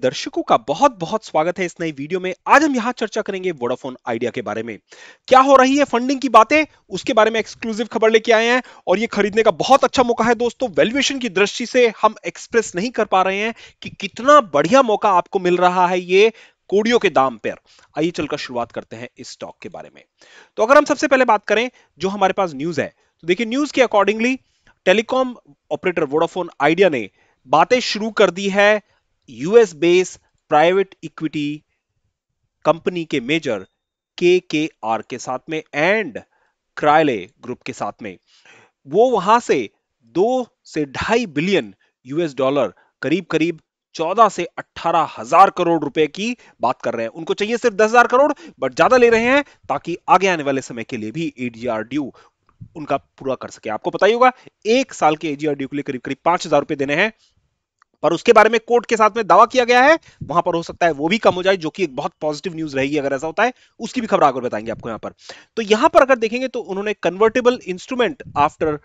दर्शकों का बहुत बहुत स्वागत है इस नई वीडियो में आज हम यहां चर्चा करेंगे वोडाफोन आइडिया के बारे में क्या हो रही है फंडिंग की बातें उसके बारे में एक्सक्लूसिव खबर लेके आए हैं और ये खरीदने का बहुत अच्छा मौका है दोस्तों वैल्यूएशन की दृष्टि से हम एक्सप्रेस नहीं कर पा रहे हैं कि कितना बढ़िया मौका आपको मिल रहा है ये कोडियो के दाम पर आइए चलकर शुरुआत करते हैं इस स्टॉक के बारे में तो अगर हम सबसे पहले बात करें जो हमारे पास न्यूज है तो देखिए न्यूज के accordingly telecom operator Vodafone Idea ने बातें शुरू कर दी है US based private equity company के मेजर के के आर के साथ में एंड क्राइले ग्रुप के साथ में वो वहां से दो से ढाई बिलियन यूएस डॉलर करीब करीब 14 से अठारह हजार करोड़ रुपए की बात कर रहे हैं उनको चाहिए सिर्फ दस हजार करोड़ बट ज्यादा ले रहे हैं ताकि आगे आने वाले समय के लिए भी एडीआर ड्यू उनका पूरा कर सके आपको पता ही होगा एक साल के एजीआर ड्यू के लिए करीब करीब पांच हजार रुपए देने हैं पर उसके बारे में कोर्ट के साथ में दावा किया गया है वहां पर हो सकता है वो भी कम हो जाए जो कि एक बहुत पॉजिटिव न्यूज रहेगी अगर ऐसा होता है उसकी भी खबर आकर बताएंगे आपको यहां पर तो यहां पर अगर देखेंगे तो उन्होंने convertible instrument after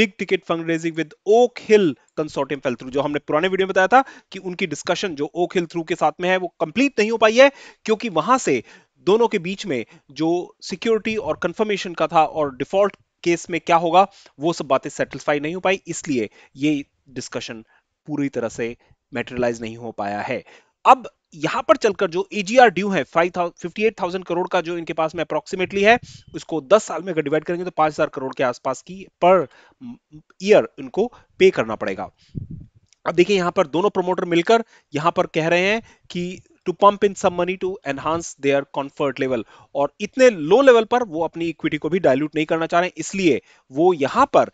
big ticket fund raising with Oak Hill consortium fail through जो हमने पुराने वीडियो में बताया था कि उनकी डिस्कशन जो ओक हिल थ्रू के साथ में है वो कंप्लीट नहीं हो पाई है क्योंकि वहां से दोनों के बीच में जो सिक्योरिटी और कंफर्मेशन का था और डिफॉल्ट केस में क्या होगा वो सब बातें सेटिस्फाई नहीं हो पाई इसलिए ये डिस्कशन पूरी तरह से मेटेरियलाइज नहीं हो पाया है अब यहां पर चलकर जो एजीआर ड्यू है फिफ्टी एट थाउजेंड करोड़ का जो इनके पास में अप्रोक्सीमेटली है उसको दस साल में अगर डिवाइड करेंगे तो पांच हजार करोड़ के आसपास की पर ईयर इनको पे करना पड़ेगा अब देखिए यहां पर दोनों प्रमोटर मिलकर यहां पर कह रहे हैं कि to pump in some money to enhance their comfort level और इतने लो लेवल पर वो अपनी इक्विटी को भी डायल्यूट नहीं करना चाह रहे इसलिए वो यहां पर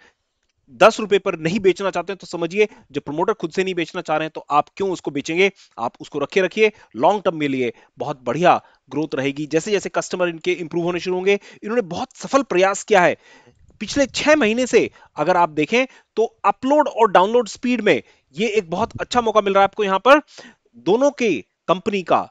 दस रुपए पर नहीं बेचना चाहते हैं तो समझिए जब प्रमोटर खुद से नहीं बेचना चाह रहे हैं तो आप क्यों उसको बेचेंगे आप उसको रखे रखिए लॉन्ग टर्म में लिए बहुत बढ़िया ग्रोथ रहेगी जैसे जैसे कस्टमर इनके इंप्रूव होने शुरू होंगे इन्होंने बहुत सफल प्रयास किया है पिछले छह महीने से अगर आप देखें तो अपलोड और डाउनलोड स्पीड में ये एक बहुत अच्छा मौका मिल रहा है आपको यहां पर दोनों के कंपनी का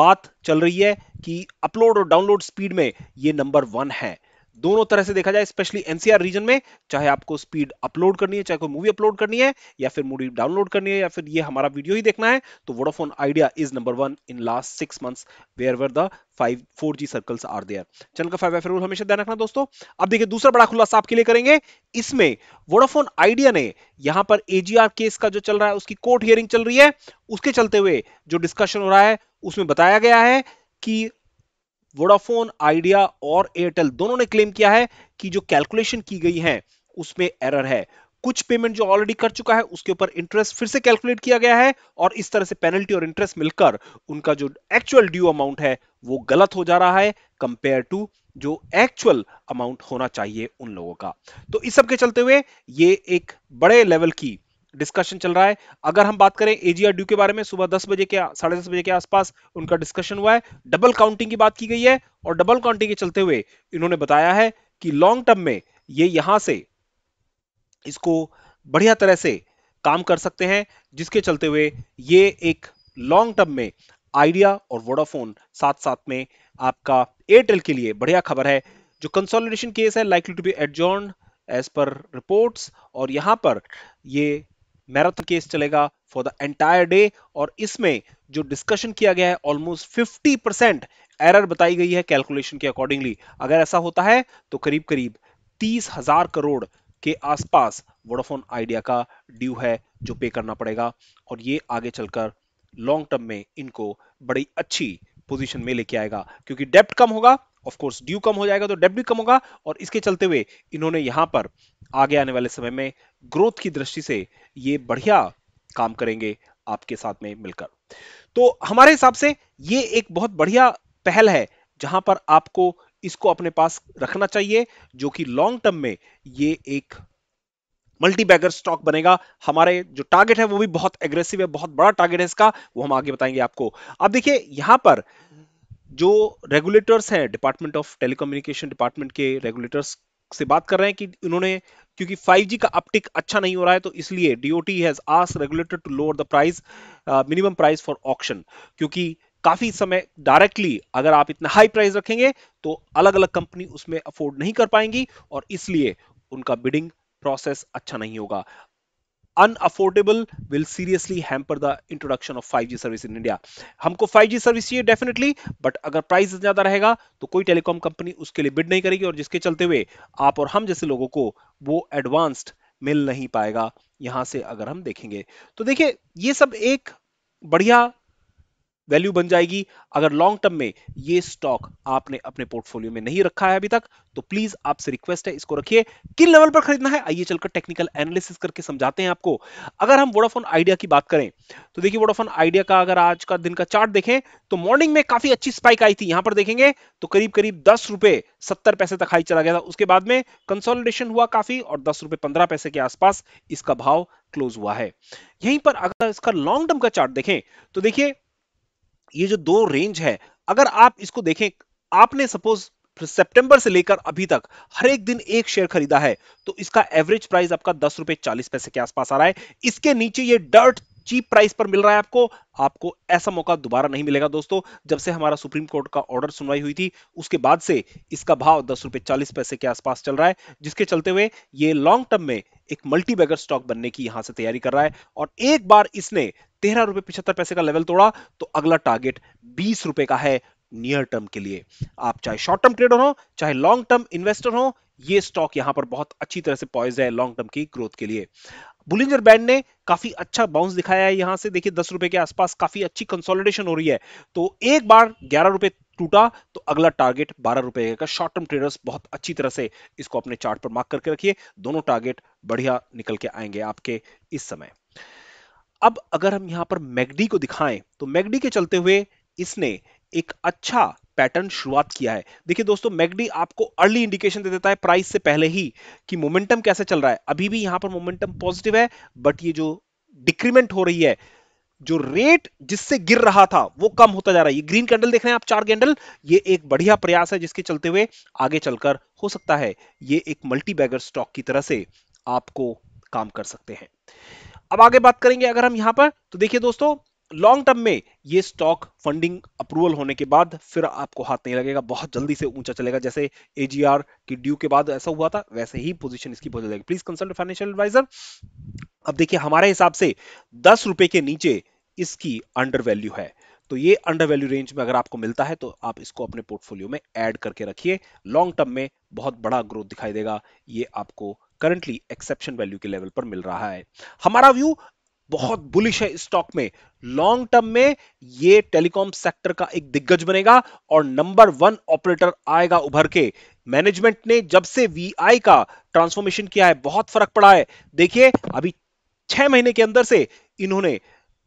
बात चल रही है कि अपलोड और डाउनलोड स्पीड में ये नंबर वन है दोनों तरह से देखा जाए स्पेशली एनसीआर रीजन में चाहे आपको स्पीड अपलोड करनी है चाहे कोई मूवी अपलोड करनी है या फिर मूवी डाउनलोड करनी है या फिर ये हमारा वीडियो ही देखना है तो Vodafone Idea is number one in last six months where were the five four G circles are their channel का फाइव रूल हमेशा ध्यान रखना दोस्तों अब देखिए दूसरा बड़ा खुलासा आपके लिए करेंगे इसमें वोडाफोन आइडिया ने यहां पर एजीआर केस का जो चल रहा है उसकी कोर्ट हियरिंग चल रही है उसके चलते हुए जो डिस्कशन हो रहा है उसमें बताया गया है कि वोडाफोन आइडिया और एयरटेल दोनों ने क्लेम किया है कि जो कैलकुलेशन की गई है उसमें एरर है कुछ पेमेंट जो ऑलरेडी कर चुका है उसके ऊपर इंटरेस्ट फिर से कैलकुलेट किया गया है और इस तरह से पेनल्टी और इंटरेस्ट मिलकर उनका जो एक्चुअल ड्यू अमाउंट है वो गलत हो जा रहा है कंपेयर टू जो एक्चुअल अमाउंट होना चाहिए उन लोगों का तो इस सब के चलते हुए ये एक बड़े लेवल की डिस्कशन चल रहा है अगर हम बात करें एजीआर ड्यू के बारे में सुबह दस बजे के साढ़े दस बजे के आसपास उनका डिस्कशन हुआ है डबल काउंटिंग की बात की गई है और डबल काउंटिंग के चलते हुए इन्होंने बताया है कि लॉन्ग टर्म में ये यहां से इसको बढ़िया तरह से काम कर सकते हैं जिसके चलते हुए ये एक लॉन्ग टर्म में आइडिया और वोडाफोन साथ साथ में आपका एयरटेल के लिए बढ़िया खबर है जो कंसोलिडेशन केस है likely to be adjourn as per reports और यहां पर ये मैराथन केस चलेगा फॉर द एंटायर डे और इसमें जो डिस्कशन किया गया है ऑलमोस्ट फिफ्टी परसेंट एरर बताई गई है कैलकुलेशन के अकॉर्डिंगली अगर ऐसा होता है तो करीब करीब तीस हजार करोड़ के आसपास वोडाफोन आइडिया का ड्यू है जो पे करना पड़ेगा और ये आगे चलकर लॉन्ग टर्म में इनको बड़ी अच्छी पोजीशन में लेके आएगा क्योंकि डेप्ट कम होगा ऑफ कोर्स ड्यू कम हो जाएगा तो डेप्ट भी कम होगा और इसके चलते हुए इन्होंने यहां पर आगे आने वाले समय में ग्रोथ की दृष्टि से ये बढ़िया काम करेंगे आपके साथ में मिलकर तो हमारे हिसाब से ये एक बहुत बढ़िया पहल है जहां पर आपको इसको अपने पास रखना चाहिए जो कि लॉन्ग टर्म में ये एक मल्टी बैगर स्टॉक बनेगा हमारे जो टारगेट है वो भी बहुत एग्रेसिव है बहुत बड़ा टारगेट है इसका वो हम आगे बताएंगे आपको अब देखिए यहां पर जो रेगुलेटर्स हैं डिपार्टमेंट ऑफ टेलीकम्युनिकेशन डिपार्टमेंट के रेगुलेटर्स से बात कर रहे हैं कि उन्होंने क्योंकि 5G का अपटिक अच्छा नहीं हो रहा है तो इसलिए DOT has ask regulator to lower the price minimum price for auction क्योंकि काफी समय डायरेक्टली अगर आप इतना हाई प्राइस रखेंगे तो अलग अलग कंपनी उसमें अफोर्ड नहीं कर पाएंगी और इसलिए उनका बिडिंग प्रोसेस अच्छा नहीं होगा unaffordable will seriously hamper the introduction of 5G service in India. हमको 5G सर्विस चाहिए डेफिनेटली बट अगर प्राइस ज्यादा रहेगा तो कोई टेलीकॉम कंपनी उसके लिए बिड नहीं करेगी और जिसके चलते हुए आप और हम जैसे लोगों को वो एडवांस्ड मिल नहीं पाएगा यहां से अगर हम देखेंगे तो देखिए ये सब एक बढ़िया वैल्यू बन जाएगी अगर लॉन्ग टर्म में ये स्टॉक आपने अपने पोर्टफोलियो में नहीं रखा है अभी तक तो प्लीज आपसे रिक्वेस्ट है इसको रखिए किन लेवल पर खरीदना है आइए चलकर टेक्निकल एनालिसिस करके समझाते हैं आपको अगर हम वोडाफोन आइडिया की बात करें तो देखिए वोडाफोन आइडिया का अगर आज का दिन का चार्ट देखें तो मॉर्निंग में काफी अच्छी स्पाइक आई थी यहां पर देखेंगे तो करीब करीब दस रुपए सत्तर पैसे तक हाई चला गया था उसके बाद में कंसोलिडेशन हुआ काफी और दस रुपए पंद्रह पैसे के आसपास इसका भाव क्लोज हुआ है यहीं पर अगर इसका लॉन्ग टर्म का चार्ट देखें तो देखिए ये जो दो रेंज है अगर आप इसको देखें आपने सपोज सितंबर से लेकर अभी तक हर एक दिन एक शेयर खरीदा है तो इसका एवरेज प्राइस आपका दस रुपए चालीस पैसे के आसपास आ रहा है इसके नीचे ये डर्ट चीप प्राइस पर मिल रहा है आपको आपको ऐसा मौका दोबारा नहीं मिलेगा दोस्तों जब से हमारा सुप्रीम कोर्ट का ऑर्डर सुनवाई हुई थी उसके बाद से इसका भाव दस रुपए चालीस पैसे के आसपास चल रहा है जिसके चलते हुए ये लॉन्ग टर्म में एक मल्टी बैगर स्टॉक बनने की यहां से तैयारी कर रहा है और एक बार इसने तेरह रुपए पिछहत्तर पैसे का लेवल तोड़ा तो अगला टारगेट बीस रुपए का है नियर टर्म के लिए आप चाहे शॉर्ट टर्म ट्रेडर हो चाहे लॉन्ग टर्म इन्वेस्टर हो ये स्टॉक यहां पर बहुत अच्छी तरह से पॉइज है लॉन्ग टर्म की ग्रोथ के लिए बुलिंजर बैंड ने काफी अच्छा बाउंस दिखाया है यहां से देखिए दस रुपए के आसपास काफी अच्छी कंसोलिडेशन हो रही है तो एक बार ग्यारह रुपए टूटा तो अगला टारगेट बारह रुपए का शॉर्ट टर्म ट्रेडर्स बहुत अच्छी तरह से इसको अपने चार्ट पर मार्क करके रखिए दोनों टारगेट बढ़िया निकल के आएंगे आपके इस समय अब अगर हम यहां पर मैगडी को दिखाएं तो मैगडी के चलते हुए इसने एक अच्छा पैटर्न शुरुआत किया है देखिए दोस्तों मैगडी आपको अर्ली इंडिकेशन दे देता है प्राइस से पहले ही कि मोमेंटम कैसे चल रहा है अभी भी यहां पर मोमेंटम पॉजिटिव है बट ये जो डिक्रीमेंट हो रही है जो रेट जिससे गिर रहा था वो कम होता जा रहा है ये ग्रीन कैंडल देख रहे हैं आप चार कैंडल ये एक बढ़िया प्रयास है जिसके चलते हुए आगे चलकर हो सकता है ये एक मल्टी बैगर स्टॉक की तरह से आपको काम कर सकते हैं अब आगे बात करेंगे अगर हम यहां पर तो देखिए दोस्तों लॉन्ग टर्म में ये स्टॉक फंडिंग अप्रूवल होने के बाद फिर आपको हाथ नहीं लगेगा बहुत जल्दी से ऊंचा चलेगा जैसे एजीआर की ड्यू के बाद ऐसा हुआ था वैसे ही पोजीशन इसकी बहुत जाएगी प्लीज कंसल्ट फाइनेंशियल एडवाइजर अब देखिए हमारे हिसाब से दस रुपए के नीचे इसकी अंडर वैल्यू है तो ये अंडर वैल्यू रेंज में अगर आपको मिलता है तो आप इसको अपने पोर्टफोलियो में एड करके रखिए लॉन्ग टर्म में बहुत बड़ा ग्रोथ दिखाई देगा ये आपको करंटली एक्सेप्शन वैल्यू के लेवल पर मिल रहा है हमारा व्यू बहुत बुलिश है स्टॉक में लॉन्ग टर्म में ये टेलीकॉम सेक्टर का एक दिग्गज बनेगा और नंबर वन ऑपरेटर आएगा उभर के मैनेजमेंट ने जब से वीआई का ट्रांसफॉर्मेशन किया है बहुत फर्क पड़ा है देखिए अभी छह महीने के अंदर से इन्होंने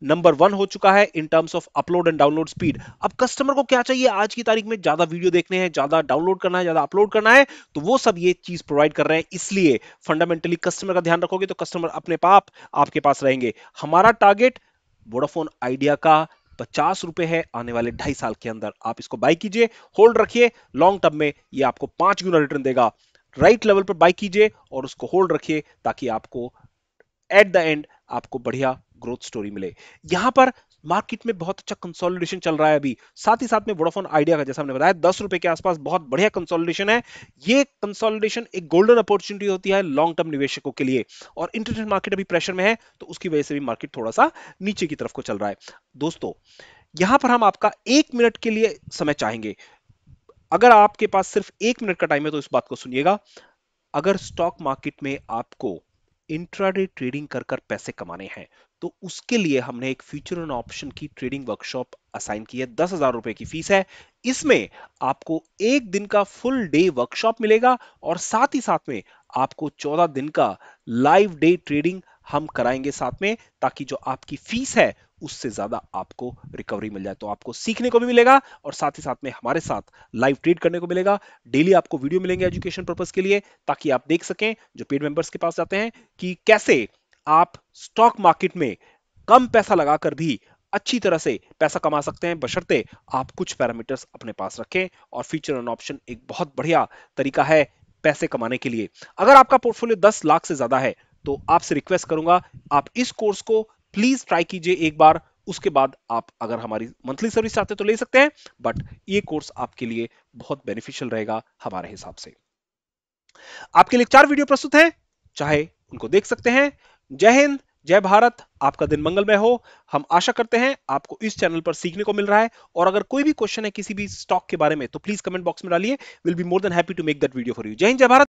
नंबर वन हो चुका है in terms of upload and download speed अब कस्टमर को क्या चाहिए आज की तारीख में ज्यादा वीडियो देखने हैं ज्यादा डाउनलोड करना है ज्यादा अपलोड करना है तो वो सब ये चीज प्रोवाइड कर रहे हैं इसलिए फंडामेंटली कस्टमर का ध्यान रखोगे तो कस्टमर अपने पाप आपके पास रहेंगे हमारा टारगेट वोडाफोन आइडिया का पचास रुपए है आने वाले ढाई साल के अंदर आप इसको बाई कीजिए होल्ड रखिए लॉन्ग टर्म में ये आपको पांच गुना रिटर्न देगा राइट लेवल पर बाई कीजिए और उसको होल्ड रखिए ताकि आपको एट द एंड आपको बढ़िया ग्रोथ स्टोरी मिले यहां पर मार्केट में बहुत अच्छा कंसोलिडेशन चल रहा है अभी साथ ही साथ में वोडाफोन आइडिया का जैसा हमने बताया दस रुपए के आसपास बहुत बढ़िया कंसोलिडेशन है ये कंसोलिडेशन एक गोल्डन अपॉर्चुनिटी होती है लॉन्ग टर्म निवेशकों के लिए और इंटरनेट मार्केट अभी प्रेशर में है तो उसकी वजह से भी मार्केट थोड़ा सा नीचे की तरफ को चल रहा है दोस्तों यहां पर हम आपका एक मिनट के लिए समय चाहेंगे अगर आपके पास सिर्फ एक मिनट का टाइम है तो इस बात को सुनिएगा अगर स्टॉक मार्केट में आपको इंट्राडे ट्रेडिंग कर कर पैसे कमाने हैं तो उसके लिए हमने एक फ्यूचर एंड ऑप्शन की ट्रेडिंग वर्कशॉप असाइन की है दस हजार रुपए की फीस है इसमें आपको एक दिन का फुल डे वर्कशॉप मिलेगा और साथ ही साथ में आपको चौदह दिन का लाइव डे ट्रेडिंग हम कराएंगे साथ में ताकि जो आपकी फीस है उससे ज्यादा आपको रिकवरी मिल जाए तो आपको सीखने को भी मिलेगा और साथ ही साथ में हमारे साथ लाइव ट्रेड करने को मिलेगा डेली आपको वीडियो मिलेंगे एजुकेशन पर्पज के लिए ताकि आप देख सकें जो पेड मेंबर्स के पास जाते हैं कि कैसे आप स्टॉक मार्केट में कम पैसा लगाकर भी अच्छी तरह से पैसा कमा सकते हैं बशर्ते आप कुछ पैरामीटर्स अपने पास रखें और फ्यूचर एंड ऑप्शन एक बहुत बढ़िया तरीका है पैसे कमाने के लिए अगर आपका पोर्टफोलियो 10 लाख से ज्यादा है तो आपसे रिक्वेस्ट करूंगा आप इस कोर्स को प्लीज ट्राई कीजिए एक बार उसके बाद आप अगर हमारी मंथली सर्विस चाहते हैं तो ले सकते हैं बट ये कोर्स आपके लिए बहुत बेनिफिशियल रहेगा हमारे हिसाब से आपके लिए चार वीडियो प्रस्तुत हैं चाहे उनको देख सकते हैं जय हिंद जय भारत आपका दिन मंगलमय हो हम आशा करते हैं आपको इस चैनल पर सीखने को मिल रहा है और अगर कोई भी क्वेश्चन है किसी भी स्टॉक के बारे में तो प्लीज कमेंट बॉक्स में डालिए will be more than happy to make that video for you जय हिंद जय भारत